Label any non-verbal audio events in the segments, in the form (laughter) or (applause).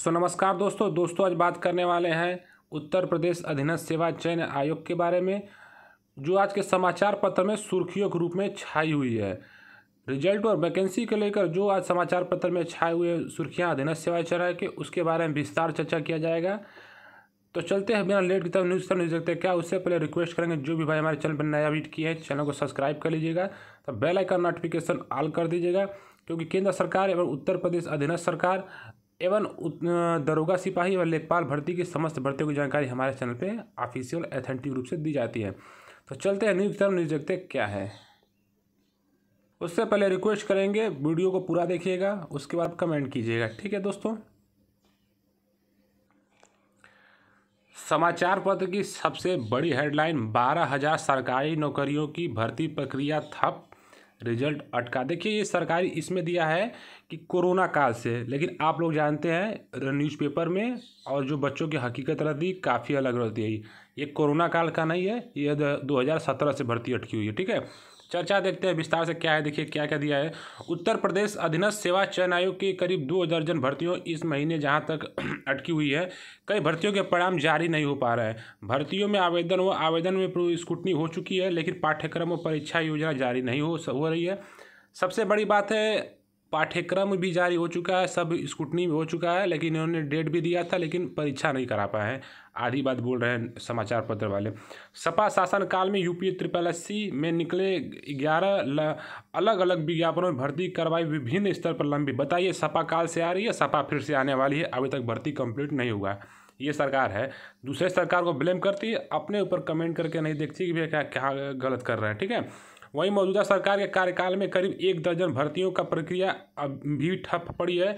सो नमस्कार दोस्तों दोस्तों आज बात करने वाले हैं उत्तर प्रदेश अधीनस्थ सेवा चयन आयोग के बारे में जो आज के समाचार पत्र में सुर्खियों के रूप में छाई हुई है रिजल्ट और वैकेंसी को लेकर जो आज समाचार पत्र में छाए हुए सुर्खियां अधीनस्थ सेवा चयन आयोग के उसके बारे में विस्तार चर्चा किया जाएगा तो चलते हैं बिना लेट की तरफ न्यूज़ तक न्यूज़ देखते हैं क्या उससे पहले रिक्वेस्ट करेंगे जो भी भाई हमारे चैनल पर नया वीट किए हैं चैनल को सब्सक्राइब कर लीजिएगा तो बेल आइकन नोटिफिकेशन ऑल कर दीजिएगा क्योंकि केंद्र सरकार एवं उत्तर प्रदेश अधीनस्थ सरकार एवं दरोगा सिपाही और लेखपाल भर्ती की समस्त भर्ती की जानकारी हमारे चैनल पे ऑफिशियल एथेंटिक रूप से दी जाती है तो चलते हैं न्यूज़ तरफ न्यूज़ देखते क्या है उससे पहले रिक्वेस्ट करेंगे वीडियो को पूरा देखिएगा उसके बाद कमेंट कीजिएगा ठीक है दोस्तों समाचार पत्र की सबसे बड़ी हेडलाइन बारह हजार सरकारी नौकरियों की भर्ती प्रक्रिया थप रिजल्ट अटका देखिए ये सरकारी इसमें दिया है कि कोरोना काल से लेकिन आप लोग जानते हैं न्यूज़पेपर में और जो बच्चों की हकीकत रहती काफ़ी अलग रहती है ये कोरोना काल का नहीं है ये दो हज़ार सत्रह से भर्ती अटकी हुई है ठीक है चर्चा देखते हैं विस्तार से क्या है देखिए क्या क्या दिया है उत्तर प्रदेश अधीनस्थ सेवा चयन आयोग के करीब दो दर्जन भर्तियों इस महीने जहां तक (clears throat) अटकी हुई है कई भर्तियों के परिणाम जारी नहीं हो पा रहे हैं भर्तियों में आवेदन व आवेदन में स्कूटनी हो चुकी है लेकिन पाठ्यक्रम व परीक्षा योजना जारी नहीं हो रही है सबसे बड़ी बात है पाठ्यक्रम भी जारी हो चुका है सब स्कूटनी भी हो चुका है लेकिन इन्होंने डेट भी दिया था लेकिन परीक्षा नहीं करा पाए हैं आधी बात बोल रहे हैं समाचार पत्र वाले सपा शासनकाल में यूपी ट्रिपल एस सी में निकले ग्यारह अलग अलग विज्ञापनों में भर्ती करवाई विभिन्न स्तर पर लंबी बताइए सपा काल से आ रही है सपा फिर से आने वाली है अभी तक भर्ती कंप्लीट नहीं हुआ है ये सरकार है दूसरे सरकार को ब्लेम करती है अपने ऊपर कमेंट करके नहीं देखती कि भैया क्या क्या गलत कर रहे हैं ठीक है वहीं मौजूदा सरकार के कार्यकाल में करीब एक दर्जन भर्तियों का प्रक्रिया अब भी ठप पड़ी है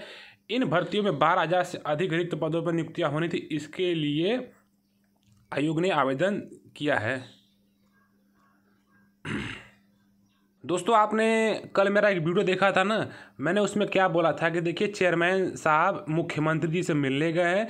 इन भर्तियों में बारह हज़ार से अधिक रिक्त पदों पर नियुक्तियाँ होनी थी इसके लिए आयोग ने आवेदन किया है दोस्तों आपने कल मेरा एक वीडियो देखा था ना मैंने उसमें क्या बोला था कि देखिए चेयरमैन साहब मुख्यमंत्री जी से मिलने गए हैं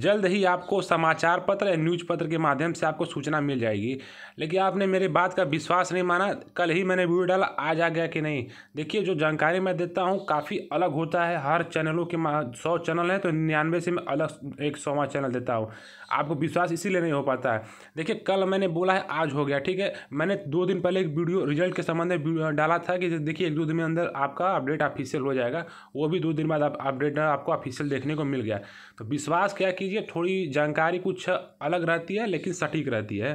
जल्द ही आपको समाचार पत्र या न्यूज पत्र के माध्यम से आपको सूचना मिल जाएगी लेकिन आपने मेरे बात का विश्वास नहीं माना कल ही मैंने वीडियो डाला आज आ गया कि नहीं देखिए जो जानकारी मैं देता हूँ काफ़ी अलग होता है हर चैनलों के सौ चैनल हैं तो निन्यानवे से मैं अलग एक सौवा चैनल देता हूँ आपको विश्वास इसीलिए नहीं हो पाता है देखिए कल मैंने बोला है आज हो गया ठीक है मैंने दो दिन पहले एक वीडियो रिजल्ट के संबंध में डाला था कि देखिए एक दो दिन में अंदर आपका अपडेट ऑफिशियल हो जाएगा वो भी दो दिन बाद अपडेट आप, आपको ऑफिशियल देखने को मिल गया तो विश्वास क्या कीजिए थोड़ी जानकारी कुछ अलग रहती है लेकिन सटीक रहती है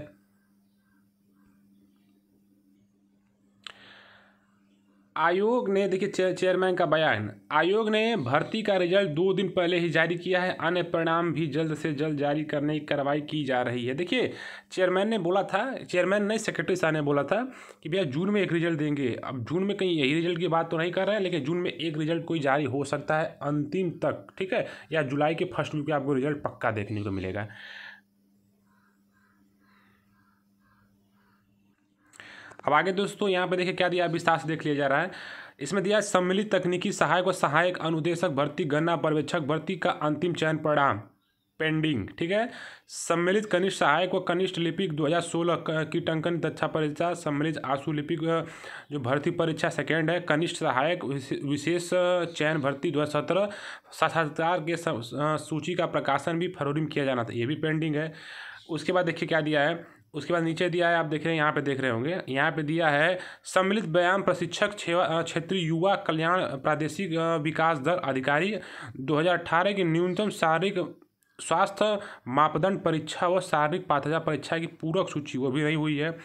आयोग ने देखिए चे, चेयरमैन का बयान आयोग ने भर्ती का रिजल्ट दो दिन पहले ही जारी किया है अन्य परिणाम भी जल्द से जल्द जारी करने की कार्रवाई की जा रही है देखिए चेयरमैन ने बोला था चेयरमैन ने सेक्रेटरी साहब ने बोला था कि भैया जून में एक रिजल्ट देंगे अब जून में कहीं यही रिजल्ट की बात तो नहीं कर रहे हैं लेकिन जून में एक रिजल्ट कोई जारी हो सकता है अंतिम तक ठीक है या जुलाई के फर्स्ट वीक में आपको रिजल्ट पक्का देखने को मिलेगा अब आगे दोस्तों यहाँ पे देखिए क्या दिया विस्तार से देख लिया जा रहा है इसमें दिया सम्मिलित तकनीकी सहायक और सहायक अनुदेशक भर्ती गन्ना पर्यवेक्षक भर्ती का अंतिम चयन परिणाम पेंडिंग ठीक है सम्मिलित कनिष्ठ सहायक व कनिष्ठ लिपिक 2016 की टंकन दक्षा परीक्षा सम्मिलित आंसू लिपिक जो भर्ती परीक्षा सेकेंड है कनिष्ठ सहायक विशेष चयन भर्ती 2017 साक्षात्कार के सूची का प्रकाशन भी फरवरी में किया जाना था ये भी पेंडिंग है उसके बाद देखिए क्या दिया है उसके बाद नीचे दिया है आप देख रहे हैं यहाँ पे देख रहे होंगे यहाँ पे दिया है सम्मिलित व्यायाम प्रशिक्षक क्षेत्रीय युवा कल्याण प्रादेशिक विकास दल अधिकारी 2018 की न्यूनतम शारीरिक स्वास्थ्य मापदंड परीक्षा व शारीरिक पात्रता परीक्षा की पूरक सूची वो भी नहीं हुई है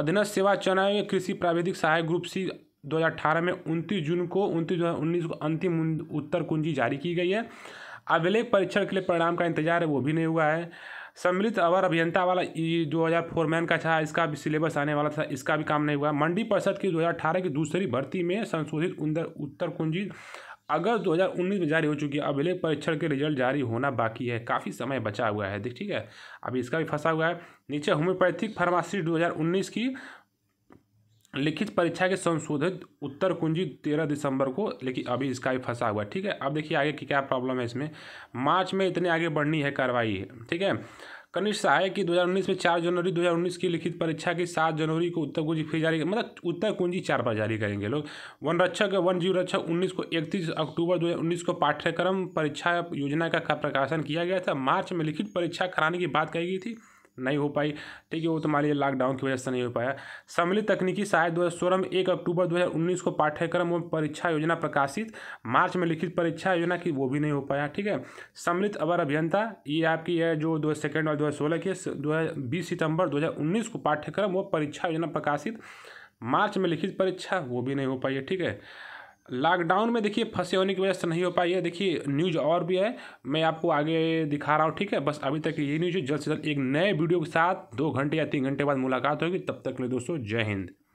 अधीनस्थ सेवा चयन कृषि प्राविधिक सहायक ग्रुप सी 2018 में उनतीस जून को उनतीस उन्नीस को अंतिम उत्तर कुंजी जारी की गई है अभिलेख परीक्षण के लिए परिणाम का इंतजार है वो भी नहीं हुआ है सम्मिलित अवर अभियंता वाला ये दो हज़ार मैन का था इसका भी सिलेबस आने वाला था इसका भी काम नहीं हुआ मंडी परिषद की 2018 की दूसरी भर्ती में संशोधित उत्तर कुंजी अगस्त 2019 में जारी हो चुकी है अभिलेख परीक्षण के रिजल्ट जारी होना बाकी है काफ़ी समय बचा हुआ है ठीक है अभी इसका भी फंसा हुआ है नीचे होम्योपैथिक फार्मासिस्ट 2019 की लिखित परीक्षा के संशोधित उत्तर कुंजी तेरह दिसंबर को लेकिन अभी इसका भी फंसा हुआ है ठीक है अब देखिए आगे की क्या प्रॉब्लम है इसमें मार्च में इतने आगे बढ़नी है कार्रवाई ठीक है कनिष्ठ सहायक की 2019 में चार जनवरी 2019 की लिखित परीक्षा की सात जनवरी को उत्तर कुंजी फिर जारी मतलब उत्तर कुंजी चार बार जारी करेंगे लोग वन रक्षक वन जीव रक्षक उन्नीस को इकतीस अक्टूबर 2019 को पाठ्यक्रम परीक्षा योजना का प्रकाशन किया गया था मार्च में लिखित परीक्षा कराने की बात कही गई थी नहीं हो पाई ठीक है वो तो मान लीजिए लॉकडाउन की वजह से नहीं हो पाया सम्मिलित तकनीकी सहायता दो हज़ार सोलह में एक अक्टूबर 2019 को पाठ्यक्रम और परीक्षा योजना प्रकाशित मार्च में लिखित परीक्षा योजना की वो भी नहीं हो पाया ठीक है सम्मिलित अवर अभियंता ये आपकी है जो दो सेकेंड और दो हज़ार सोलह की दो बीस सितंबर दो हज़ार उन्नीस को पाठ्यक्रम व परीक्षा योजना प्रकाशित मार्च में लिखित परीक्षा वो भी नहीं हो पाई है ठीक है लॉकडाउन में देखिए फंसे होने की वजह से नहीं हो पाई है देखिए न्यूज़ और भी है मैं आपको आगे दिखा रहा हूँ ठीक है बस अभी तक ये न्यूज़ है जल्द से जल्द एक नए वीडियो के साथ दो घंटे या तीन घंटे बाद मुलाकात होगी तब तक ले दोस्तों जय हिंद